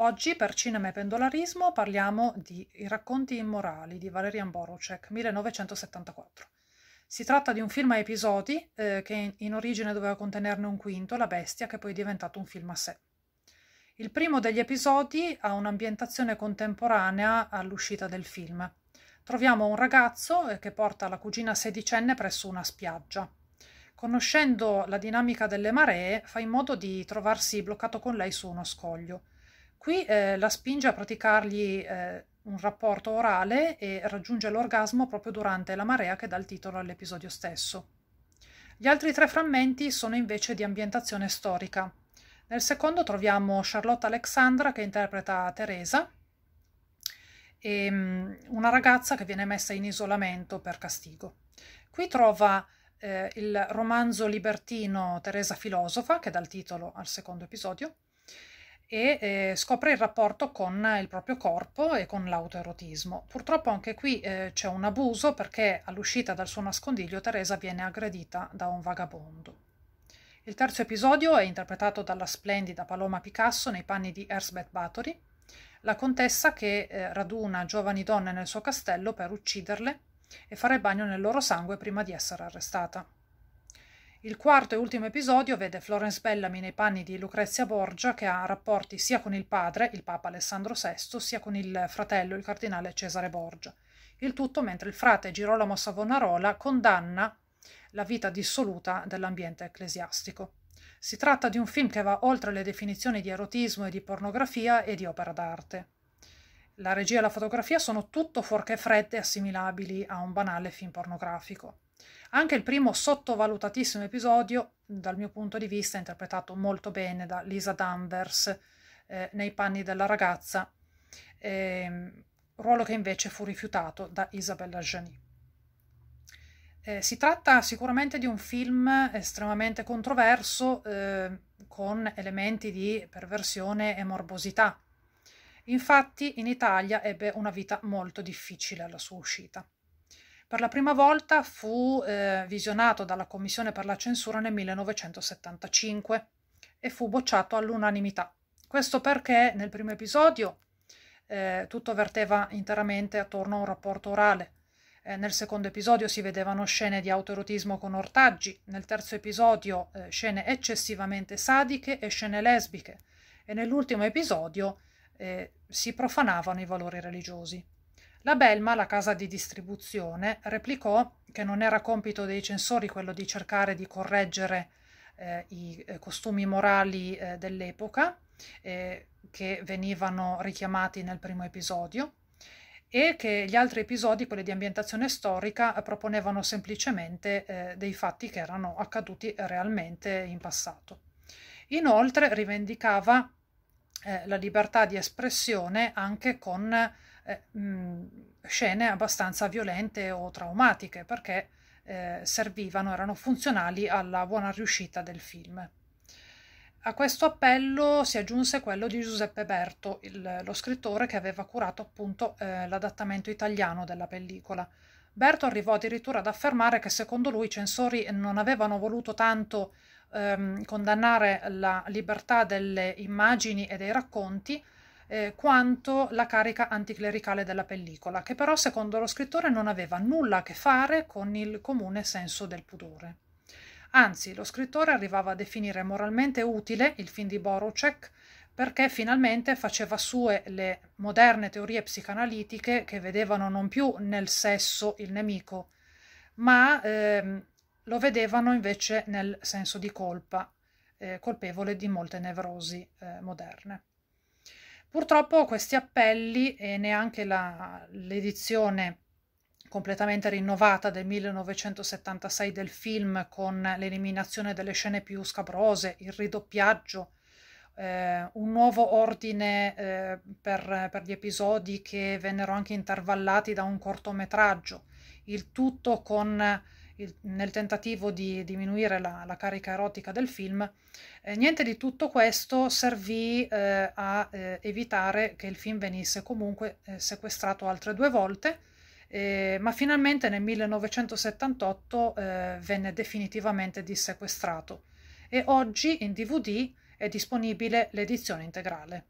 Oggi per Cinema e Pendolarismo parliamo di I racconti immorali di Valerian Borucek, 1974. Si tratta di un film a episodi eh, che in origine doveva contenerne un quinto, La bestia, che poi è diventato un film a sé. Il primo degli episodi ha un'ambientazione contemporanea all'uscita del film. Troviamo un ragazzo eh, che porta la cugina sedicenne presso una spiaggia. Conoscendo la dinamica delle maree, fa in modo di trovarsi bloccato con lei su uno scoglio. Qui eh, la spinge a praticargli eh, un rapporto orale e raggiunge l'orgasmo proprio durante la marea che dà il titolo all'episodio stesso. Gli altri tre frammenti sono invece di ambientazione storica. Nel secondo troviamo Charlotte Alexandra che interpreta Teresa, e, um, una ragazza che viene messa in isolamento per castigo. Qui trova eh, il romanzo libertino Teresa Filosofa, che dà il titolo al secondo episodio, e eh, scopre il rapporto con il proprio corpo e con l'autoerotismo. Purtroppo anche qui eh, c'è un abuso perché all'uscita dal suo nascondiglio Teresa viene aggredita da un vagabondo. Il terzo episodio è interpretato dalla splendida Paloma Picasso nei panni di Erzbeth Bathory, la contessa che eh, raduna giovani donne nel suo castello per ucciderle e fare il bagno nel loro sangue prima di essere arrestata. Il quarto e ultimo episodio vede Florence Bellamy nei panni di Lucrezia Borgia che ha rapporti sia con il padre, il Papa Alessandro VI, sia con il fratello, il cardinale Cesare Borgia. Il tutto mentre il frate Girolamo Savonarola condanna la vita dissoluta dell'ambiente ecclesiastico. Si tratta di un film che va oltre le definizioni di erotismo e di pornografia e di opera d'arte. La regia e la fotografia sono tutto fuorché fredde assimilabili a un banale film pornografico. Anche il primo sottovalutatissimo episodio, dal mio punto di vista, è interpretato molto bene da Lisa Danvers eh, nei panni della ragazza, eh, ruolo che invece fu rifiutato da Isabella Jani. Eh, si tratta sicuramente di un film estremamente controverso, ehm, con elementi di perversione e morbosità. Infatti in Italia ebbe una vita molto difficile alla sua uscita. Per la prima volta fu eh, visionato dalla Commissione per la censura nel 1975 e fu bocciato all'unanimità. Questo perché nel primo episodio eh, tutto verteva interamente attorno a un rapporto orale. Eh, nel secondo episodio si vedevano scene di autoerotismo con ortaggi, nel terzo episodio eh, scene eccessivamente sadiche e scene lesbiche e nell'ultimo episodio eh, si profanavano i valori religiosi. La Belma, la casa di distribuzione, replicò che non era compito dei censori quello di cercare di correggere eh, i eh, costumi morali eh, dell'epoca eh, che venivano richiamati nel primo episodio e che gli altri episodi, quelli di ambientazione storica, proponevano semplicemente eh, dei fatti che erano accaduti realmente in passato. Inoltre rivendicava eh, la libertà di espressione anche con eh, mm, scene abbastanza violente o traumatiche perché eh, servivano, erano funzionali alla buona riuscita del film. A questo appello si aggiunse quello di Giuseppe Berto, il, lo scrittore che aveva curato appunto eh, l'adattamento italiano della pellicola. Berto arrivò addirittura ad affermare che secondo lui i censori non avevano voluto tanto ehm, condannare la libertà delle immagini e dei racconti, eh, quanto la carica anticlericale della pellicola, che però secondo lo scrittore non aveva nulla a che fare con il comune senso del pudore. Anzi, lo scrittore arrivava a definire moralmente utile il film di Boroucek perché finalmente faceva sue le moderne teorie psicanalitiche che vedevano non più nel sesso il nemico, ma ehm, lo vedevano invece nel senso di colpa, eh, colpevole di molte nevrosi eh, moderne. Purtroppo questi appelli e neanche l'edizione completamente rinnovata del 1976 del film con l'eliminazione delle scene più scabrose, il ridoppiaggio, eh, un nuovo ordine eh, per, per, gli episodi che vennero anche intervallati da un cortometraggio, il tutto con il, nel tentativo di diminuire la, la carica erotica del film, eh, niente di tutto questo servì eh, a eh, evitare che il film venisse comunque eh, sequestrato altre due volte, eh, ma finalmente nel 1978 venne definitivamente dissequestrato e oggi in DVD è disponibile l'edizione integrale.